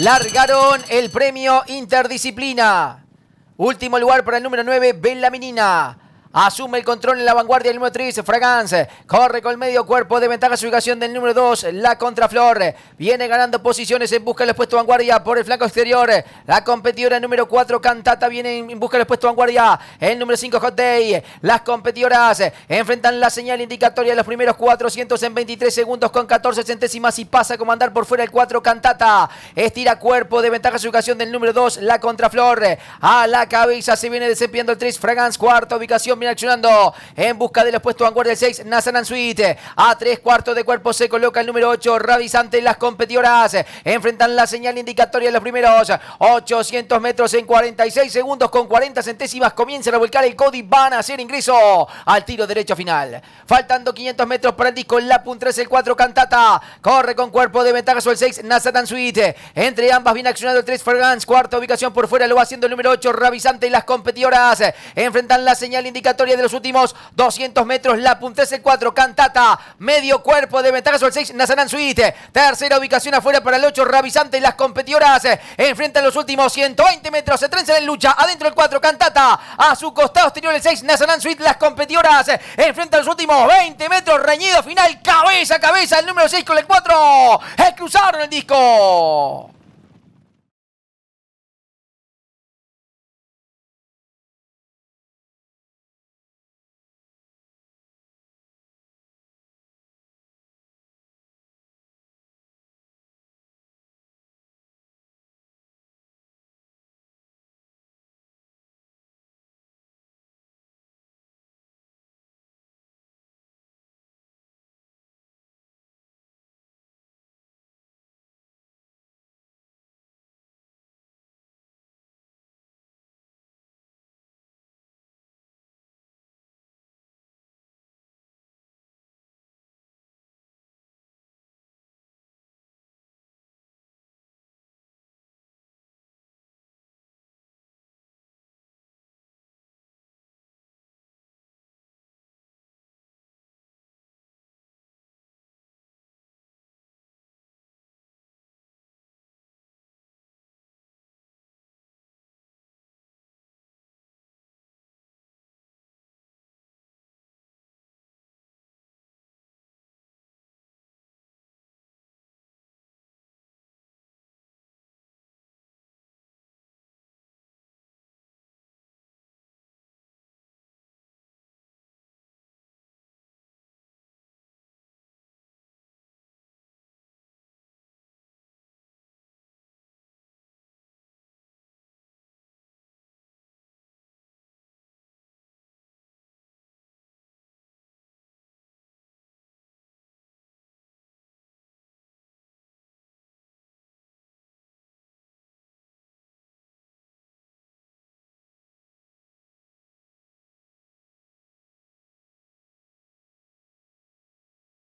largaron el premio Interdisciplina. Último lugar para el número 9, la Menina. Asume el control en la vanguardia el número 3, Fragance. Corre con el medio cuerpo de ventaja su ubicación del número 2, la contraflor. Viene ganando posiciones en busca del puesto vanguardia por el flanco exterior. La competidora número 4, Cantata, viene en busca del puesto vanguardia. El número 5, J. Las competidoras enfrentan la señal indicatoria de los primeros 400 en 23 segundos con 14 centésimas y pasa a comandar por fuera el 4, Cantata. Estira cuerpo de ventaja su ubicación del número 2, la contraflor. A la cabeza se viene desempeñando el 3, Fragance, cuarta ubicación accionando en busca de los puestos vanguardia 6, Nazan suite A tres cuartos de cuerpo se coloca el número 8, y Las competidoras enfrentan la señal indicatoria de los primeros 800 metros en 46 segundos con 40 centésimas. Comienzan a volcar el Cody, van a hacer ingreso al tiro derecho final. Faltando 500 metros para el disco, Lapun 3, el 4, Cantata. Corre con cuerpo de ventaja sobre el 6, Nazan suite Entre ambas viene accionado el 3, Fergans. Cuarta ubicación por fuera lo va haciendo el número 8, y Las competidoras enfrentan la señal indicatoria de los últimos 200 metros. La es el 4, Cantata, medio cuerpo de ventaja sobre el 6, Nazanan Suite. Tercera ubicación afuera para el 8, Ravisante. Las competidoras enfrentan los últimos 120 metros. Se trenzan en lucha. Adentro el 4, Cantata. A su costado exterior el 6, Nazanan Suite. Las competidoras enfrentan los últimos 20 metros. Reñido final, cabeza a cabeza. El número 6 con el 4. Es cruzaron el disco.